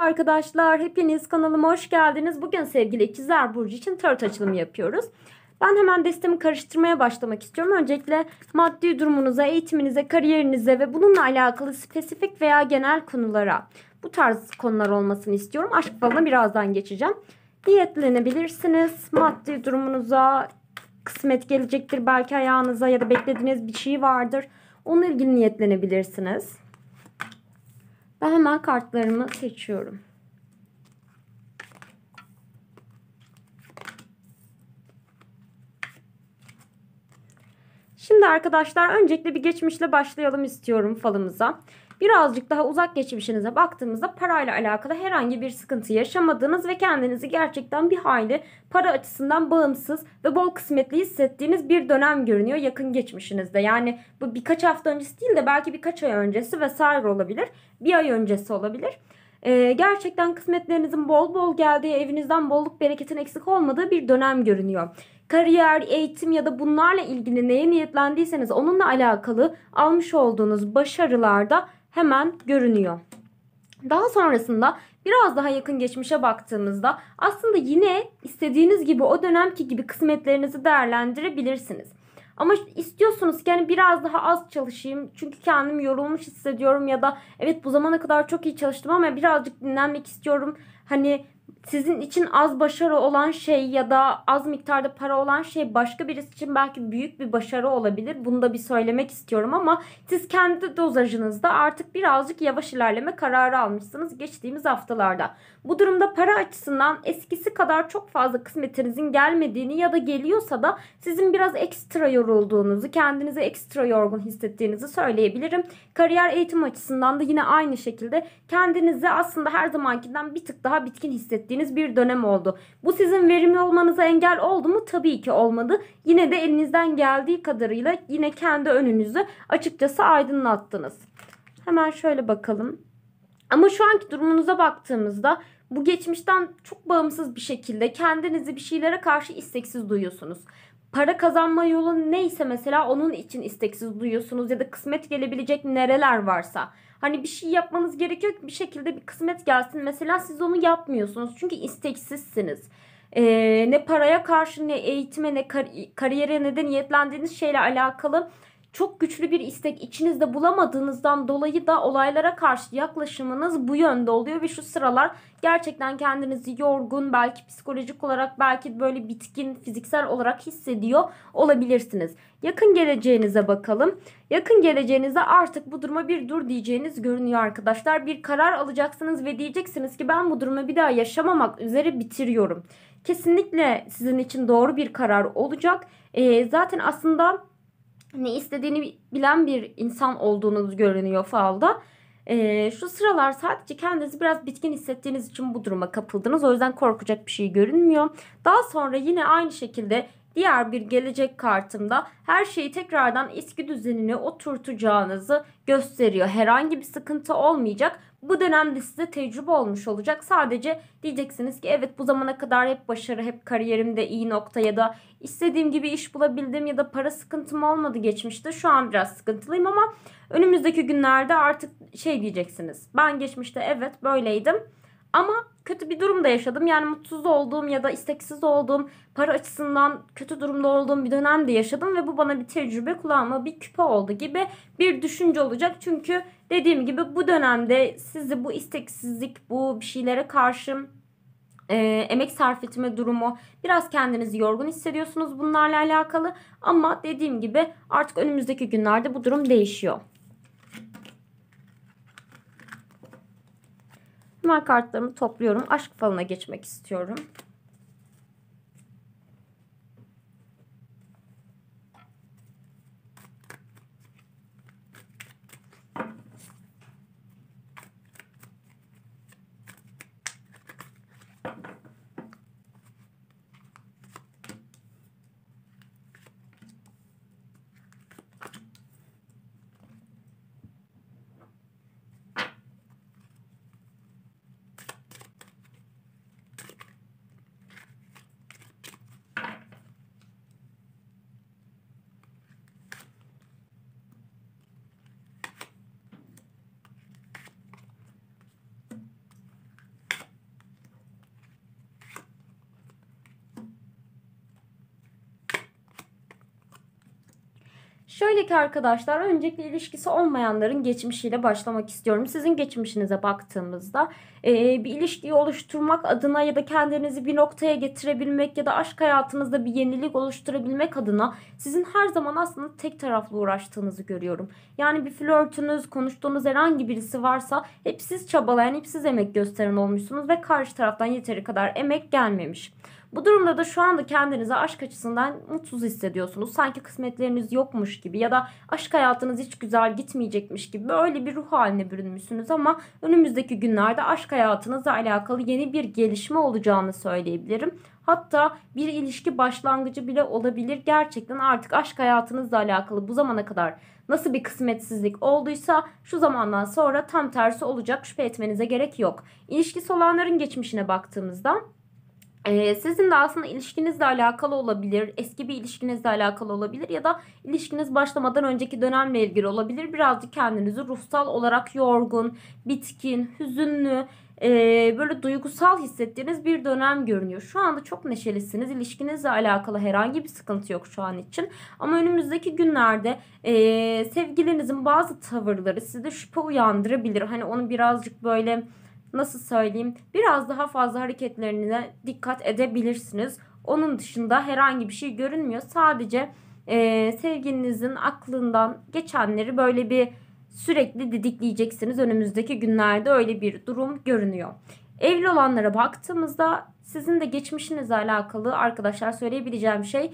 Arkadaşlar hepiniz kanalıma hoş geldiniz. Bugün sevgili ikizler burcu için tarot açılımı yapıyoruz. Ben hemen destemi karıştırmaya başlamak istiyorum. Öncelikle maddi durumunuza, eğitiminize, kariyerinize ve bununla alakalı spesifik veya genel konulara bu tarz konular olmasını istiyorum. Aşk balına birazdan geçeceğim. Niyetlenebilirsiniz. Maddi durumunuza kısmet gelecektir. Belki ayağınıza ya da beklediğiniz bir şey vardır. Onunla ilgili niyetlenebilirsiniz. Ben hemen kartlarımı seçiyorum. Şimdi arkadaşlar öncelikle bir geçmişle başlayalım istiyorum falımıza birazcık daha uzak geçmişinize baktığımızda parayla alakalı herhangi bir sıkıntı yaşamadığınız ve kendinizi gerçekten bir hayli para açısından bağımsız ve bol kısmetli hissettiğiniz bir dönem görünüyor yakın geçmişinizde. Yani bu birkaç hafta öncesi değil de belki birkaç ay öncesi vesaire olabilir. Bir ay öncesi olabilir. Ee, gerçekten kısmetlerinizin bol bol geldiği, evinizden bolluk bereketin eksik olmadığı bir dönem görünüyor kariyer, eğitim ya da bunlarla ilgili neye niyetlendiyseniz onunla alakalı almış olduğunuz başarılarda hemen görünüyor. Daha sonrasında biraz daha yakın geçmişe baktığımızda aslında yine istediğiniz gibi o dönemki gibi kısmetlerinizi değerlendirebilirsiniz. Ama istiyorsunuz ki hani biraz daha az çalışayım çünkü kendim yorulmuş hissediyorum ya da evet bu zamana kadar çok iyi çalıştım ama birazcık dinlenmek istiyorum. Hani sizin için az başarı olan şey ya da az miktarda para olan şey başka birisi için belki büyük bir başarı olabilir. Bunu da bir söylemek istiyorum ama siz kendi dozajınızda artık birazcık yavaş ilerleme kararı almışsınız geçtiğimiz haftalarda. Bu durumda para açısından eskisi kadar çok fazla kısmetinizin gelmediğini ya da geliyorsa da sizin biraz ekstra yorulduğunuzu, kendinizi ekstra yorgun hissettiğinizi söyleyebilirim. Kariyer eğitim açısından da yine aynı şekilde kendinizi aslında her zamankinden bir tık daha bitkin hissettiğinizi ettiğiniz bir dönem oldu. Bu sizin verimli olmanıza engel oldu mu? Tabii ki olmadı. Yine de elinizden geldiği kadarıyla yine kendi önünüzü açıkçası aydınlattınız. Hemen şöyle bakalım. Ama şu anki durumunuza baktığımızda bu geçmişten çok bağımsız bir şekilde kendinizi bir şeylere karşı isteksiz duyuyorsunuz. Para kazanma yolu neyse mesela onun için isteksiz duyuyorsunuz ya da kısmet gelebilecek nereler varsa. Hani bir şey yapmanız gerekiyor ki bir şekilde bir kısmet gelsin. Mesela siz onu yapmıyorsunuz çünkü isteksizsiniz. Ee, ne paraya karşı ne eğitime ne kar- kariyere neden de niyetlendiğiniz şeyle alakalı çok güçlü bir istek içinizde bulamadığınızdan dolayı da olaylara karşı yaklaşımınız bu yönde oluyor ve şu sıralar gerçekten kendinizi yorgun, belki psikolojik olarak, belki böyle bitkin, fiziksel olarak hissediyor olabilirsiniz. Yakın geleceğinize bakalım. Yakın geleceğinize artık bu duruma bir dur diyeceğiniz görünüyor arkadaşlar. Bir karar alacaksınız ve diyeceksiniz ki ben bu durumu bir daha yaşamamak üzere bitiriyorum. Kesinlikle sizin için doğru bir karar olacak. Ee, zaten aslında ne hani istediğini bilen bir insan olduğunuz görünüyor falda. Ee, şu sıralar sadece kendinizi biraz bitkin hissettiğiniz için bu duruma kapıldınız. O yüzden korkacak bir şey görünmüyor. Daha sonra yine aynı şekilde diğer bir gelecek kartımda her şeyi tekrardan eski düzenine oturtacağınızı gösteriyor. Herhangi bir sıkıntı olmayacak. Bu dönemde size tecrübe olmuş olacak. Sadece diyeceksiniz ki evet bu zamana kadar hep başarı, hep kariyerimde iyi nokta ya da istediğim gibi iş bulabildim ya da para sıkıntım olmadı geçmişte. Şu an biraz sıkıntılıyım ama önümüzdeki günlerde artık şey diyeceksiniz. Ben geçmişte evet böyleydim ama kötü bir durum da yaşadım. Yani mutsuz olduğum ya da isteksiz olduğum, para açısından kötü durumda olduğum bir dönem de yaşadım ve bu bana bir tecrübe, kulağıma bir küpe oldu gibi bir düşünce olacak. Çünkü dediğim gibi bu dönemde sizi bu isteksizlik, bu bir şeylere karşı e, emek sarf etme durumu biraz kendinizi yorgun hissediyorsunuz bunlarla alakalı ama dediğim gibi artık önümüzdeki günlerde bu durum değişiyor. Bunlar kartlarımı topluyorum. Aşk falına geçmek istiyorum. Şöyle ki arkadaşlar öncelikle ilişkisi olmayanların geçmişiyle başlamak istiyorum. Sizin geçmişinize baktığımızda e, bir ilişkiyi oluşturmak adına ya da kendinizi bir noktaya getirebilmek ya da aşk hayatınızda bir yenilik oluşturabilmek adına sizin her zaman aslında tek taraflı uğraştığınızı görüyorum. Yani bir flörtünüz, konuştuğunuz herhangi birisi varsa hep siz çabalayan, hep siz emek gösteren olmuşsunuz ve karşı taraftan yeteri kadar emek gelmemiş. Bu durumda da şu anda kendinizi aşk açısından mutsuz hissediyorsunuz. Sanki kısmetleriniz yokmuş gibi ya da aşk hayatınız hiç güzel gitmeyecekmiş gibi böyle bir ruh haline bürünmüşsünüz ama önümüzdeki günlerde aşk hayatınızla alakalı yeni bir gelişme olacağını söyleyebilirim. Hatta bir ilişki başlangıcı bile olabilir. Gerçekten artık aşk hayatınızla alakalı bu zamana kadar nasıl bir kısmetsizlik olduysa şu zamandan sonra tam tersi olacak. Şüphe etmenize gerek yok. İlişkisi olanların geçmişine baktığımızda ee, sizin de aslında ilişkinizle alakalı olabilir, eski bir ilişkinizle alakalı olabilir ya da ilişkiniz başlamadan önceki dönemle ilgili olabilir. Birazcık kendinizi ruhsal olarak yorgun, bitkin, hüzünlü, e, böyle duygusal hissettiğiniz bir dönem görünüyor. Şu anda çok neşelisiniz. İlişkinizle alakalı herhangi bir sıkıntı yok şu an için. Ama önümüzdeki günlerde e, sevgilinizin bazı tavırları size şüphe uyandırabilir. Hani onu birazcık böyle nasıl söyleyeyim biraz daha fazla hareketlerine dikkat edebilirsiniz. Onun dışında herhangi bir şey görünmüyor. Sadece e, sevgilinizin aklından geçenleri böyle bir sürekli didikleyeceksiniz. Önümüzdeki günlerde öyle bir durum görünüyor. Evli olanlara baktığımızda sizin de geçmişinizle alakalı arkadaşlar söyleyebileceğim şey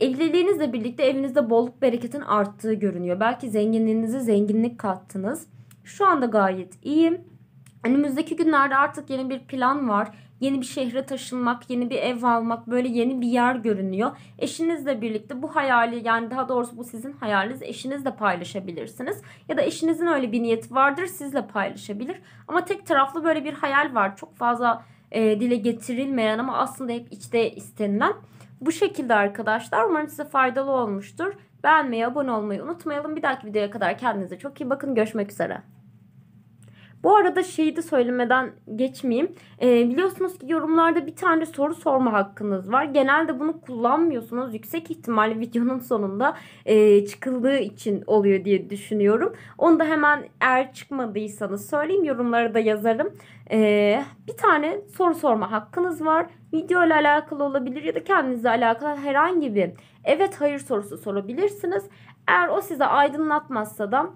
evliliğinizle birlikte evinizde bolluk bereketin arttığı görünüyor. Belki zenginliğinize zenginlik kattınız. Şu anda gayet iyiyim. Önümüzdeki günlerde artık yeni bir plan var. Yeni bir şehre taşınmak, yeni bir ev almak, böyle yeni bir yer görünüyor. Eşinizle birlikte bu hayali yani daha doğrusu bu sizin hayaliniz eşinizle paylaşabilirsiniz. Ya da eşinizin öyle bir niyeti vardır sizle paylaşabilir. Ama tek taraflı böyle bir hayal var. Çok fazla e, dile getirilmeyen ama aslında hep içte istenilen. Bu şekilde arkadaşlar umarım size faydalı olmuştur. Beğenmeyi, abone olmayı unutmayalım. Bir dahaki videoya kadar kendinize çok iyi bakın. Görüşmek üzere. Bu arada şeyi de söylemeden geçmeyeyim. E, biliyorsunuz ki yorumlarda bir tane soru sorma hakkınız var. Genelde bunu kullanmıyorsunuz. Yüksek ihtimalle videonun sonunda e, çıkıldığı için oluyor diye düşünüyorum. Onu da hemen eğer çıkmadıysanız söyleyeyim yorumlara da yazarım. E, bir tane soru sorma hakkınız var. Video ile alakalı olabilir ya da kendinizle alakalı herhangi bir evet hayır sorusu sorabilirsiniz. Eğer o size aydınlatmazsa da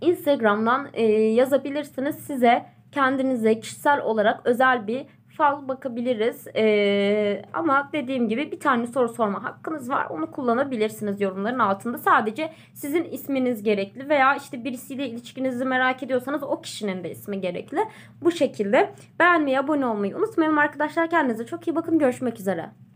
Instagram'dan e, yazabilirsiniz. Size kendinize kişisel olarak özel bir fal bakabiliriz. Ee, ama dediğim gibi bir tane soru sorma hakkınız var. Onu kullanabilirsiniz yorumların altında. Sadece sizin isminiz gerekli veya işte birisiyle ilişkinizi merak ediyorsanız o kişinin de ismi gerekli. Bu şekilde beğenmeyi, abone olmayı unutmayın arkadaşlar. Kendinize çok iyi bakın. Görüşmek üzere.